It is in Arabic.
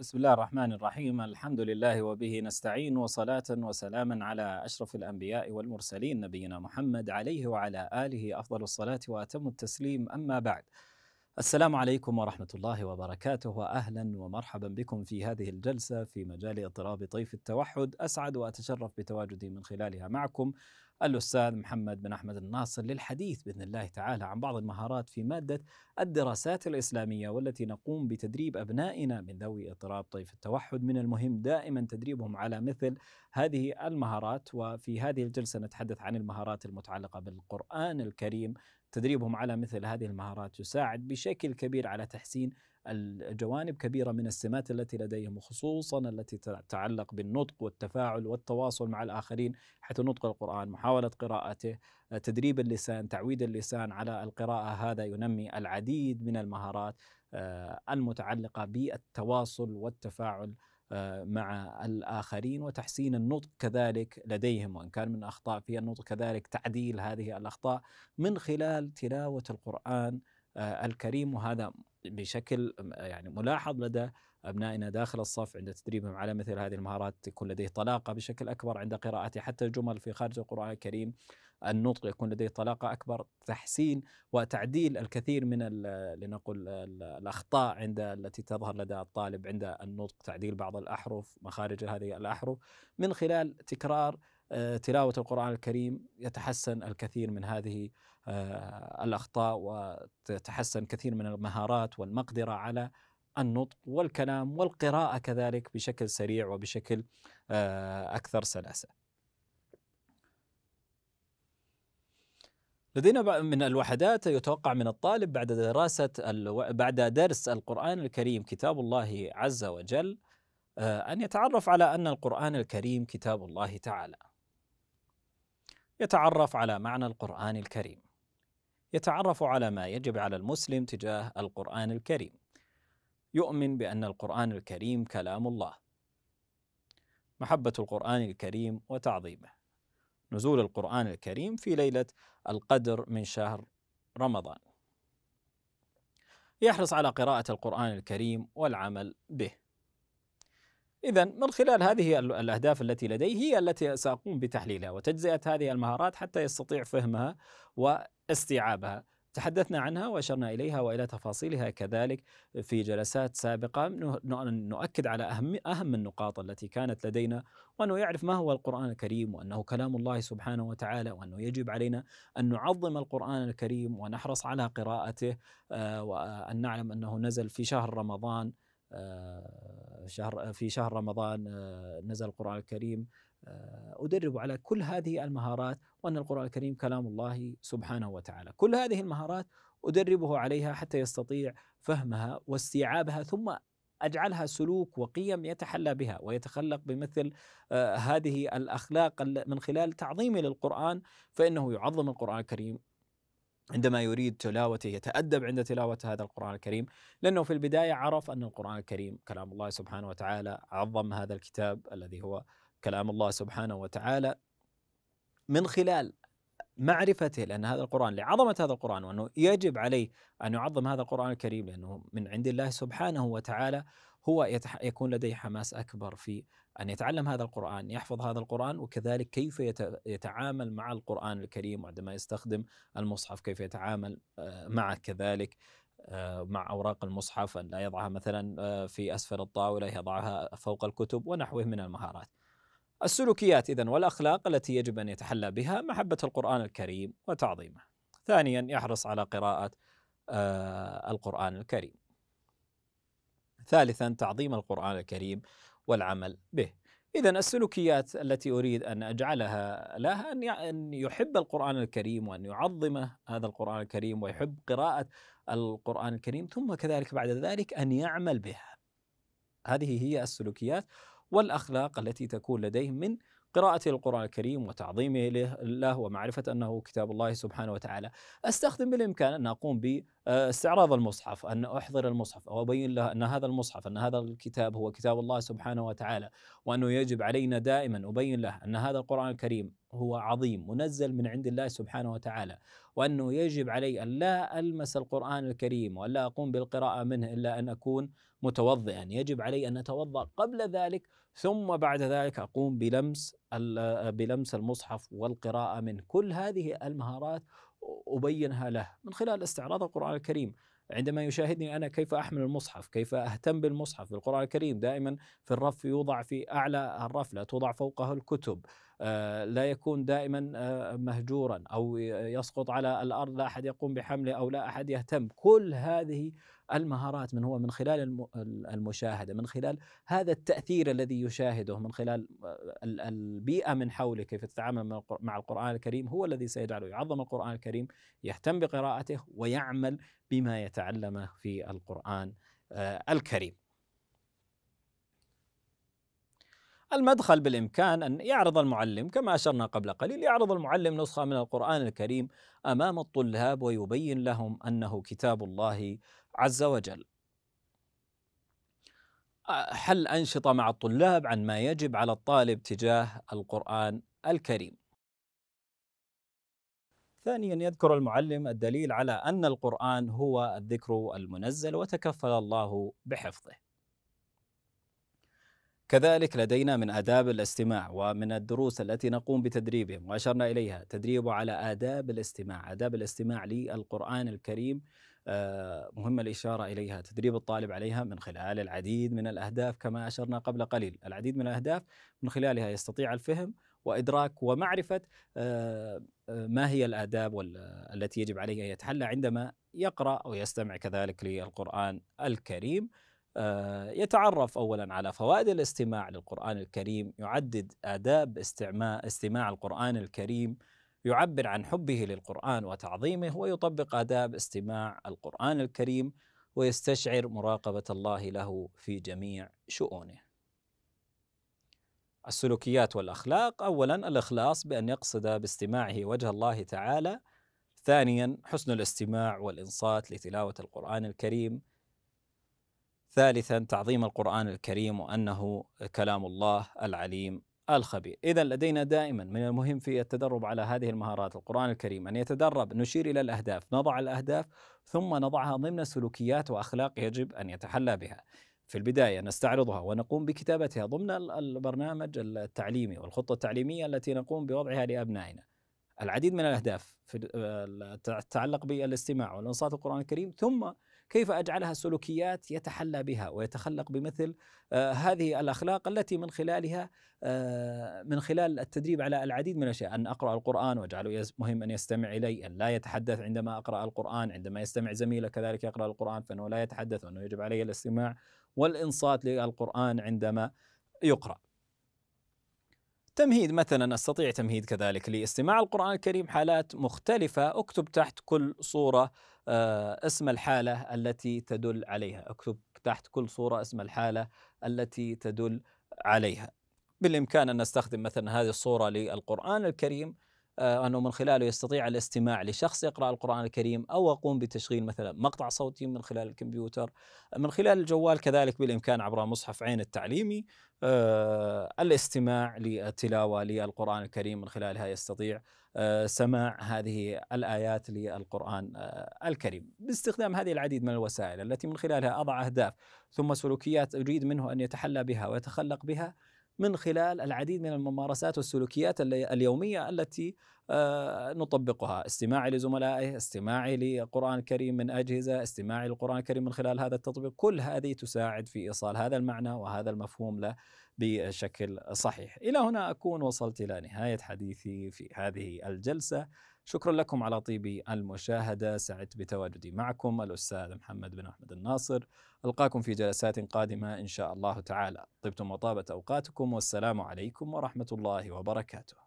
بسم الله الرحمن الرحيم الحمد لله وبه نستعين وصلاة وسلاما على أشرف الأنبياء والمرسلين نبينا محمد عليه وعلى آله أفضل الصلاة وأتم التسليم أما بعد السلام عليكم ورحمة الله وبركاته وأهلا ومرحبا بكم في هذه الجلسة في مجال اضطراب طيف التوحد أسعد وأتشرف بتواجدي من خلالها معكم الأستاذ محمد بن أحمد الناصر للحديث بإذن الله تعالى عن بعض المهارات في مادة الدراسات الإسلامية والتي نقوم بتدريب أبنائنا من ذوي اضطراب طيف التوحد من المهم دائما تدريبهم على مثل هذه المهارات وفي هذه الجلسة نتحدث عن المهارات المتعلقة بالقرآن الكريم تدريبهم على مثل هذه المهارات يساعد بشكل كبير على تحسين الجوانب كبيرة من السمات التي لديهم وخصوصا التي تتعلق بالنطق والتفاعل والتواصل مع الآخرين حيث نطق القرآن محاولة قراءته تدريب اللسان تعويد اللسان على القراءة هذا ينمي العديد من المهارات آه، المتعلقة بالتواصل والتفاعل آه، مع الآخرين وتحسين النطق كذلك لديهم وإن كان من أخطاء في النطق كذلك تعديل هذه الأخطاء من خلال تلاوة القرآن آه، الكريم وهذا بشكل يعني ملاحظ لدى ابنائنا داخل الصف عند تدريبهم على مثل هذه المهارات تكون لديه طلاقه بشكل اكبر عند قراءته حتى الجمل في خارج القران الكريم النطق يكون لديه طلاقه اكبر تحسين وتعديل الكثير من لنقول الاخطاء عند التي تظهر لدى الطالب عند النطق تعديل بعض الاحرف مخارج هذه الاحرف من خلال تكرار آه، تلاوه القران الكريم يتحسن الكثير من هذه آه، الاخطاء وتتحسن كثير من المهارات والمقدره على النطق والكلام والقراءه كذلك بشكل سريع وبشكل آه، اكثر سلاسه. لدينا من الوحدات يتوقع من الطالب بعد دراسة الو... بعد درس القرآن الكريم كتاب الله عز وجل آه، أن يتعرف على أن القرآن الكريم كتاب الله تعالى. يتعرف على معنى القرآن الكريم. يتعرف على ما يجب على المسلم تجاه القرآن الكريم. يؤمن بأن القرآن الكريم كلام الله. محبة القرآن الكريم وتعظيمه. نزول القرآن الكريم في ليلة القدر من شهر رمضان. يحرص على قراءة القرآن الكريم والعمل به. إذا من خلال هذه الأهداف التي لديه هي التي سأقوم بتحليلها وتجزئة هذه المهارات حتى يستطيع فهمها واستيعابها تحدثنا عنها واشرنا اليها والى تفاصيلها كذلك في جلسات سابقه نؤكد على اهم اهم النقاط التي كانت لدينا وانه يعرف ما هو القران الكريم وانه كلام الله سبحانه وتعالى وانه يجب علينا ان نعظم القران الكريم ونحرص على قراءته آه، وان نعلم انه نزل في شهر رمضان آه، شهر في شهر رمضان آه، نزل القرآن الكريم آه، أدربه على كل هذه المهارات وأن القرآن الكريم كلام الله سبحانه وتعالى كل هذه المهارات أدربه عليها حتى يستطيع فهمها واستيعابها ثم أجعلها سلوك وقيم يتحلى بها ويتخلق بمثل آه، هذه الأخلاق من خلال تعظيمي للقرآن فإنه يعظم القرآن الكريم عندما يريد تلاوته يتأدب عند تلاوة هذا القرآن الكريم لأنه في البداية عرف أن القرآن الكريم كلام الله سبحانه وتعالى عظم هذا الكتاب الذي هو كلام الله سبحانه وتعالى من خلال معرفته لأن هذا القرآن لعظمة هذا القرآن وأنه يجب عليه أن يعظم هذا القرآن الكريم لأنه من عند الله سبحانه وتعالى هو يتح... يكون لديه حماس أكبر في أن يتعلم هذا القرآن يحفظ هذا القرآن وكذلك كيف يت... يتعامل مع القرآن الكريم وعندما يستخدم المصحف كيف يتعامل آه، معه كذلك آه، مع أوراق المصحف أن لا يضعها مثلا آه، في أسفل الطاولة يضعها فوق الكتب ونحوه من المهارات السلوكيات إذا والأخلاق التي يجب أن يتحلى بها محبة القرآن الكريم وتعظيمه. ثانيا يحرص على قراءة آه، القرآن الكريم. ثالثا تعظيم القرآن الكريم والعمل به. إذا السلوكيات التي أريد أن أجعلها لها أن يحب القرآن الكريم وأن يعظمه هذا القرآن الكريم ويحب قراءة القرآن الكريم ثم كذلك بعد ذلك أن يعمل بها. هذه هي السلوكيات والاخلاق التي تكون لديهم من قراءة القرآن الكريم وتعظيمه له ومعرفة أنه كتاب الله سبحانه وتعالى أستخدم بالإمكان أن أقوم ب آه، استعراض المصحف أن أحضر المصحف أو أبين له أن هذا المصحف أن هذا الكتاب هو كتاب الله سبحانه وتعالى وأنه يجب علينا دائما أبين له أن هذا القرآن الكريم هو عظيم منزل من عند الله سبحانه وتعالى وأنه يجب علي أن لا ألمس القرآن الكريم وأن لا أقوم بالقراءة منه إلا أن أكون متوضئا يجب علي أن أتوضأ قبل ذلك ثم بعد ذلك أقوم بلمس آه، بلمس المصحف والقراءة منه كل هذه المهارات أبينها له من خلال استعراض القرآن الكريم عندما يشاهدني أنا كيف أحمل المصحف كيف أهتم بالمصحف بالقرآن الكريم دائما في الرف يوضع في أعلى الرف لا توضع فوقه الكتب آه، لا يكون دائما آه، مهجورا او يسقط على الارض لا احد يقوم بحمله او لا احد يهتم كل هذه المهارات من هو من خلال المشاهده من خلال هذا التاثير الذي يشاهده من خلال آه، البيئه من حوله كيف تتعامل مع القران الكريم هو الذي سيجعله يعظم القران الكريم يهتم بقراءته ويعمل بما يتعلمه في القران الكريم المدخل بالإمكان أن يعرض المعلم كما أشرنا قبل قليل يعرض المعلم نسخة من القرآن الكريم أمام الطلاب ويبين لهم أنه كتاب الله عز وجل حل أنشطة مع الطلاب عن ما يجب على الطالب تجاه القرآن الكريم ثانيا يذكر المعلم الدليل على أن القرآن هو الذكر المنزل وتكفل الله بحفظه كذلك لدينا من آداب الاستماع ومن الدروس التي نقوم بتدريبهم وأشرنا إليها تدريب على آداب الاستماع آداب الاستماع للقرآن الكريم آه، مهمة الإشارة إليها تدريب الطالب عليها من خلال العديد من الأهداف كما أشرنا قبل قليل العديد من الأهداف من خلالها يستطيع الفهم وإدراك ومعرفة آه، آه، ما هي الآداب التي يجب عليه أن يتحلى عندما يقرأ ويستمع كذلك للقرآن الكريم آه، يتعرف اولا على فوائد الاستماع للقران الكريم يعدد اداب استماع استماع القران الكريم يعبر عن حبه للقران وتعظيمه ويطبق اداب استماع القران الكريم ويستشعر مراقبه الله له في جميع شؤونه السلوكيات والاخلاق اولا الاخلاص بان يقصد باستماعه وجه الله تعالى ثانيا حسن الاستماع والانصات لتلاوه القران الكريم ثالثا تعظيم القرآن الكريم وأنه كلام الله العليم الخبير إذا لدينا دائما من المهم في التدرب على هذه المهارات القرآن الكريم أن يتدرب نشير إلى الأهداف نضع الأهداف ثم نضعها ضمن سلوكيات وأخلاق يجب أن يتحلى بها في البداية نستعرضها ونقوم بكتابتها ضمن البرنامج التعليمي والخطة التعليمية التي نقوم بوضعها لأبنائنا العديد من الأهداف تتعلق بالاستماع والإنصات القرآن الكريم ثم كيف أجعلها سلوكيات يتحلى بها ويتخلق بمثل آه، هذه الأخلاق التي من خلالها آه، من خلال التدريب على العديد من الأشياء أن أقرأ القرآن وأجعله مهم أن يستمع إلي أن لا يتحدث عندما أقرأ القرآن عندما يستمع زميله كذلك يقرأ القرآن فإنه لا يتحدث وأنه يجب علي الاستماع والإنصات للقرآن عندما يقرأ تمهيد مثلا استطيع تمهيد كذلك لاستماع القران الكريم حالات مختلفه اكتب تحت كل صوره آه، اسم الحاله التي تدل عليها اكتب تحت كل صوره اسم الحاله التي تدل عليها بالامكان ان نستخدم مثلا هذه الصوره للقران الكريم آه، أنه من خلاله يستطيع الاستماع لشخص يقرأ القرآن الكريم أو أقوم بتشغيل مثلا مقطع صوتي من خلال الكمبيوتر من خلال الجوال كذلك بالإمكان عبر مصحف عين التعليمي آه، الاستماع للتلاوة للقرآن الكريم من خلالها يستطيع آه، سماع هذه الآيات للقرآن الكريم باستخدام هذه العديد من الوسائل التي من خلالها أضع أهداف ثم سلوكيات أريد منه أن يتحلى بها ويتخلق بها من خلال العديد من الممارسات والسلوكيات اليومية التي آه، نطبقها استماعي لزملائه استماعي للقرآن الكريم من أجهزة استماعي للقرآن الكريم من خلال هذا التطبيق كل هذه تساعد في إيصال هذا المعنى وهذا المفهوم له بشكل صحيح. الى هنا اكون وصلت الى نهايه حديثي في هذه الجلسه. شكرا لكم على طيب المشاهده، سعدت بتواجدي معكم الاستاذ محمد بن احمد الناصر. القاكم في جلسات قادمه ان شاء الله تعالى. طبتم وطابت اوقاتكم والسلام عليكم ورحمه الله وبركاته.